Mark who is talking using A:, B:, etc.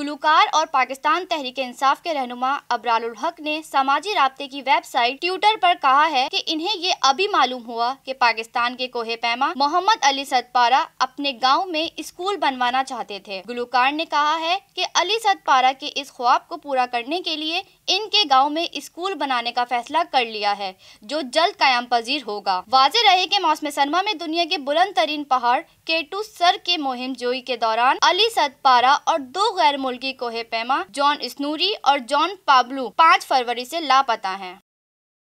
A: गुलूकार और पाकिस्तान तहरीक इंसाफ के रहनुमा अबराल हक ने समाजी रबते की वेबसाइट ट्विटर पर कहा है कि इन्हें ये अभी मालूम हुआ कि पाकिस्तान के कोहे पैमा मोहम्मद अली सतपारा अपने गाँव में स्कूल बनवाना चाहते थे गुलकार ने कहा है कि अली सतपारा के इस ख्वाब को पूरा करने के लिए इनके गाँव में स्कूल बनाने का फैसला कर लिया है जो जल्द कायम पजीर होगा वाज रहे की मौसम सरमा में दुनिया के बुलंद तरीन पहाड़ केटू सर के मुहिम जोई के दौरान अली सतपारा और दो गैर मुल्की कोहे पैमा जॉन स्नूरी और जॉन पाब्लू पाँच फरवरी से लापता हैं